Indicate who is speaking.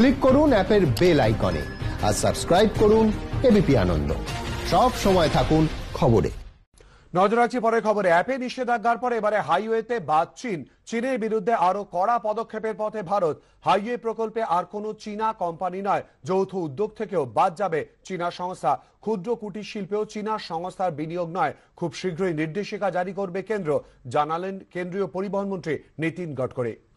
Speaker 1: click করুন অ্যাপের bell আইকনে আর সাবস্ক্রাইব করুন এবিপি আনন্দ
Speaker 2: সব সময় থাকুন খবরে
Speaker 3: নজর রাখছি পরে খবরে অ্যাপে নিষেধাজ্ঞার পর এবারে হাইওয়েতে বাদ চীন চীনের বিরুদ্ধে আরো কড়া পদক্ষেপের পথে ভারত হাইওয়ে প্রকল্পে আর কোন চীনা কোম্পানি নয় যৌথ উদ্যোগ থেকেও বাদ যাবে চীনা সংস্থা ক্ষুদ্র কুটির শিল্পেও চীনা সংস্থার বিনিয়োগ নয় খুব শীঘ্রই নির্দেশিকা জারি করবে কেন্দ্র জানালেন কেন্দ্রীয় পরিবহন মন্ত্রী নীতিন গডকরি